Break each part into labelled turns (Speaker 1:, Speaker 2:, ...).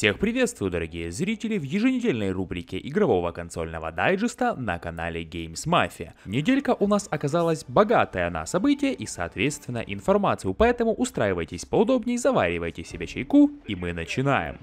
Speaker 1: Всех приветствую, дорогие зрители, в еженедельной рубрике игрового консольного дайджеста на канале Games Mafia. Неделька у нас оказалась богатая на события и, соответственно, информацию, поэтому устраивайтесь поудобнее, заваривайте себе чайку, и мы начинаем.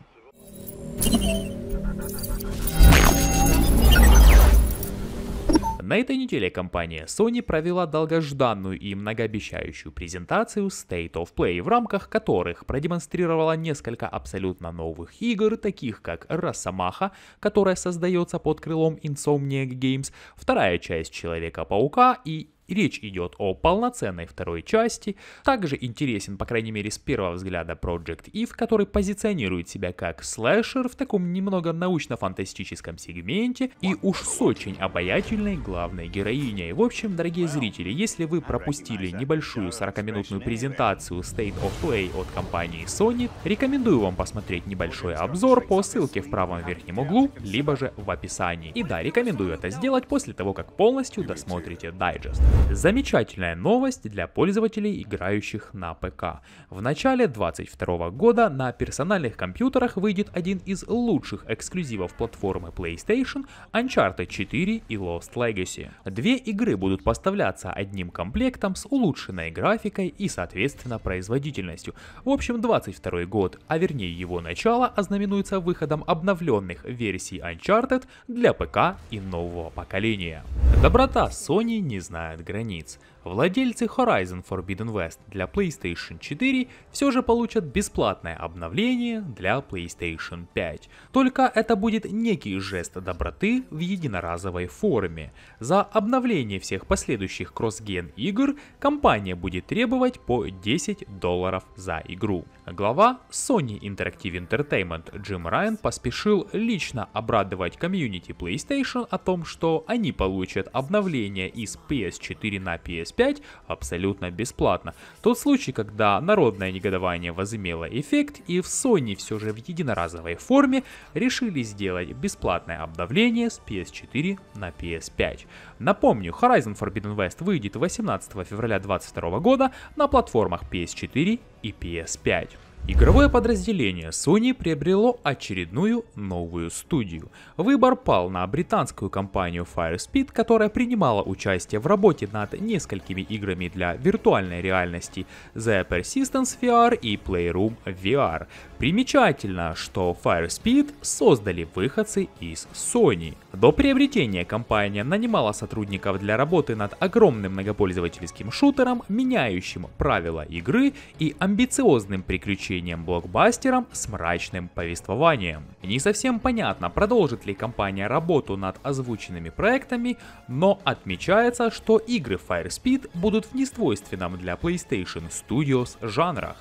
Speaker 1: На этой неделе компания Sony провела долгожданную и многообещающую презентацию State of Play, в рамках которых продемонстрировала несколько абсолютно новых игр, таких как Росомаха, которая создается под крылом Insomniac Games, вторая часть Человека-паука и Речь идет о полноценной второй части. Также интересен, по крайней мере, с первого взгляда Project Eve, который позиционирует себя как слэшер в таком немного научно-фантастическом сегменте и уж с очень обаятельной главной героиней. В общем, дорогие зрители, если вы пропустили небольшую 40-минутную презентацию State of Play от компании Sony, рекомендую вам посмотреть небольшой обзор по ссылке в правом верхнем углу, либо же в описании. И да, рекомендую это сделать после того, как полностью досмотрите дайджест. Замечательная новость для пользователей, играющих на ПК. В начале 2022 года на персональных компьютерах выйдет один из лучших эксклюзивов платформы PlayStation Uncharted 4 и Lost Legacy. Две игры будут поставляться одним комплектом с улучшенной графикой и, соответственно, производительностью. В общем, 2022 год, а вернее его начало, ознаменуется выходом обновленных версий Uncharted для ПК и нового поколения. Доброта Sony не знает границ. Владельцы Horizon Forbidden West для PlayStation 4 все же получат бесплатное обновление для PlayStation 5. Только это будет некий жест доброты в единоразовой форме. За обновление всех последующих кросс-ген игр компания будет требовать по 10 долларов за игру. Глава Sony Interactive Entertainment Джим Райан поспешил лично обрадовать комьюнити PlayStation о том, что они получат обновление из PS4 на PS5 абсолютно бесплатно. Тот случай, когда народное негодование возымело эффект и в Sony все же в единоразовой форме решили сделать бесплатное обновление с PS4 на PS5. Напомню, Horizon Forbidden West выйдет 18 февраля 2022 года на платформах PS4 и PS5. Игровое подразделение Sony приобрело очередную новую студию. Выбор пал на британскую компанию Firespeed, которая принимала участие в работе над несколькими играми для виртуальной реальности The Persistence VR и Playroom VR. Примечательно, что Firespeed создали выходцы из Sony. До приобретения компания нанимала сотрудников для работы над огромным многопользовательским шутером, меняющим правила игры и амбициозным приключением приключением-блокбастером с мрачным повествованием. Не совсем понятно, продолжит ли компания работу над озвученными проектами, но отмечается, что игры Fire Speed будут в несвойственном для PlayStation Studios жанрах.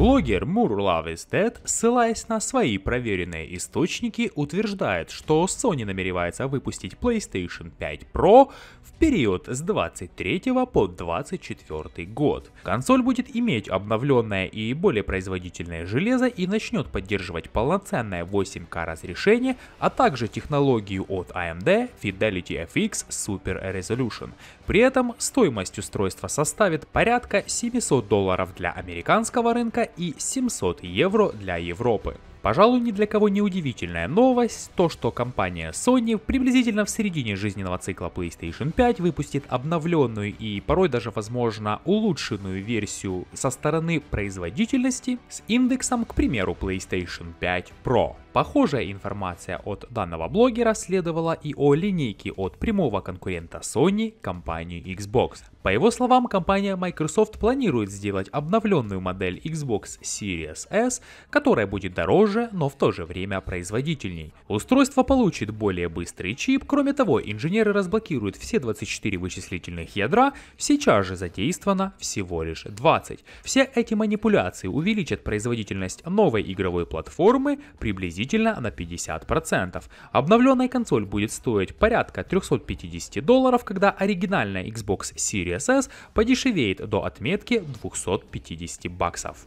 Speaker 1: Блогер Murlavis ссылаясь на свои проверенные источники, утверждает, что Sony намеревается выпустить PlayStation 5 Pro в период с 23 по 24 год. Консоль будет иметь обновленное и более производительное железо и начнет поддерживать полноценное 8К разрешение, а также технологию от AMD а Fidelity FX Super Resolution. При этом стоимость устройства составит порядка 700 долларов для американского рынка и 700 евро для Европы. Пожалуй, ни для кого не удивительная новость, то что компания Sony приблизительно в середине жизненного цикла PlayStation 5 выпустит обновленную и порой даже, возможно, улучшенную версию со стороны производительности с индексом, к примеру, PlayStation 5 Pro. Похожая информация от данного блогера следовала и о линейке от прямого конкурента Sony, компании Xbox. По его словам, компания Microsoft планирует сделать обновленную модель Xbox Series S, которая будет дороже дороже, но в то же время производительней. Устройство получит более быстрый чип, кроме того, инженеры разблокируют все 24 вычислительных ядра, сейчас же задействовано всего лишь 20. Все эти манипуляции увеличат производительность новой игровой платформы приблизительно на 50%. Обновленная консоль будет стоить порядка 350 долларов, когда оригинальная Xbox Series S подешевеет до отметки 250 баксов.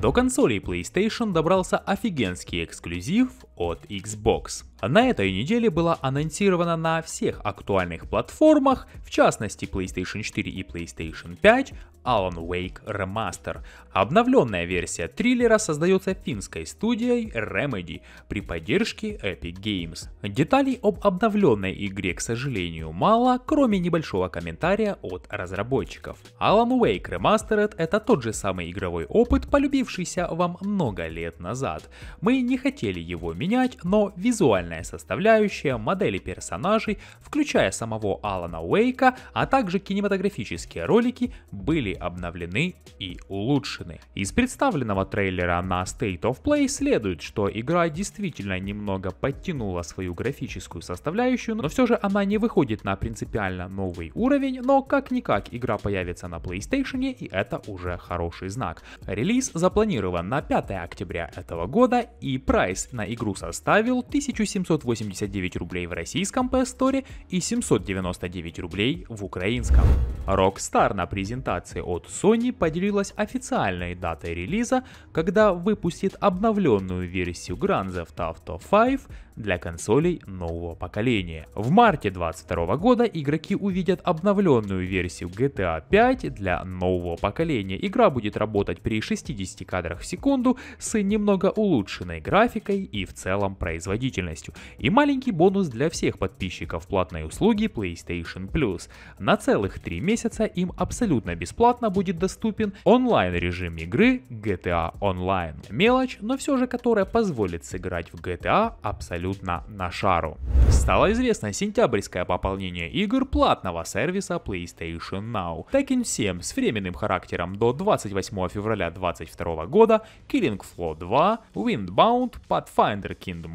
Speaker 1: До консолей PlayStation добрался офигенский эксклюзив от Xbox. На этой неделе была анонсирована на всех актуальных платформах, в частности PlayStation 4 и PlayStation 5, Alan Wake Remaster. Обновленная версия триллера создается финской студией Remedy при поддержке Epic Games. Деталей об обновленной игре, к сожалению, мало, кроме небольшого комментария от разработчиков. Alan Wake Remastered — это тот же самый игровой опыт, полюбившийся вам много лет назад. Мы не хотели его менять, но визуально визуальная составляющая, модели персонажей, включая самого Алана Уэйка, а также кинематографические ролики были обновлены и улучшены. Из представленного трейлера на State of Play следует, что игра действительно немного подтянула свою графическую составляющую, но все же она не выходит на принципиально новый уровень, но как-никак игра появится на PlayStation, и это уже хороший знак. Релиз запланирован на 5 октября этого года, и прайс на игру составил 1700 789 рублей в российском PS Store и 799 рублей в украинском. Rockstar на презентации от Sony поделилась официальной датой релиза, когда выпустит обновленную версию Grand Theft Auto 5 для консолей нового поколения. В марте 2022 года игроки увидят обновленную версию GTA 5 для нового поколения. Игра будет работать при 60 кадрах в секунду с немного улучшенной графикой и в целом производительностью полностью. И маленький бонус для всех подписчиков платной услуги PlayStation Plus. На целых 3 месяца им абсолютно бесплатно будет доступен онлайн-режим игры GTA Online. Мелочь, но все же которая позволит сыграть в GTA абсолютно на шару. Стало известно сентябрьское пополнение игр платного сервиса PlayStation Now. Tekken 7 с временным характером до 28 февраля 2022 года, Killing Floor 2, Windbound, Pathfinder Kingdom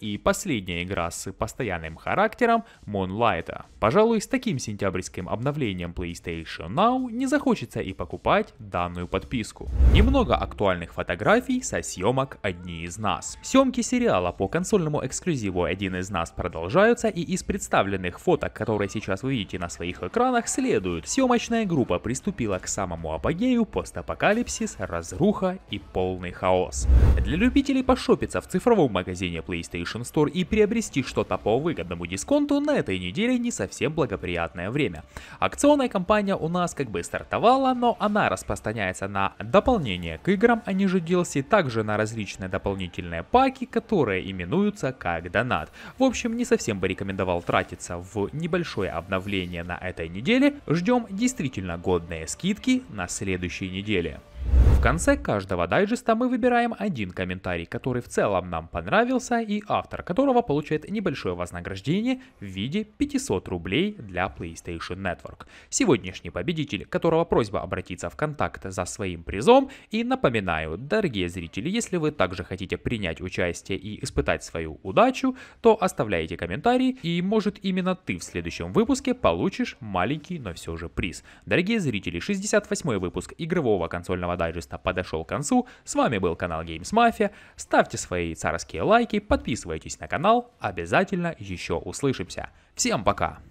Speaker 1: и последняя игра с постоянным характером Moonlight. Пожалуй, с таким сентябрьским обновлением PlayStation Now не захочется и покупать данную подписку. Немного актуальных фотографий со съемок «Одни из нас». Съемки сериала по консольному эксклюзиву «Один из нас» продолжаются и из представленных фоток, которые сейчас вы видите на своих экранах, следует. Съемочная группа приступила к самому апогею постапокалипсис, разруха и полный хаос. Для любителей пошопиться в цифровом магазине PlayStation Store и приобрести что-то по выгодному дисконту на этой неделе не совсем благоприятное время. Акционная кампания у нас как бы стартовала, но она распространяется на дополнение к играм, они а же DLC, также на различные дополнительные паки, которые именуются как донат. В общем, не совсем бы рекомендовал тратиться в небольшое обновление на этой неделе. Ждем действительно годные скидки на следующей неделе. В конце каждого дайджеста мы выбираем один комментарий, который в целом нам понравился и автор которого получает небольшое вознаграждение в виде 500 рублей для PlayStation Network. Сегодняшний победитель, которого просьба обратиться в контакт за своим призом и напоминаю, дорогие зрители, если вы также хотите принять участие и испытать свою удачу, то оставляйте комментарий и может именно ты в следующем выпуске получишь маленький, но все же приз. Дорогие зрители, 68 выпуск игрового консольного дайджеста наконец-то подошел к концу. С вами был канал Games Mafia. Ставьте свои царские лайки, подписывайтесь на канал. Обязательно еще услышимся. Всем пока!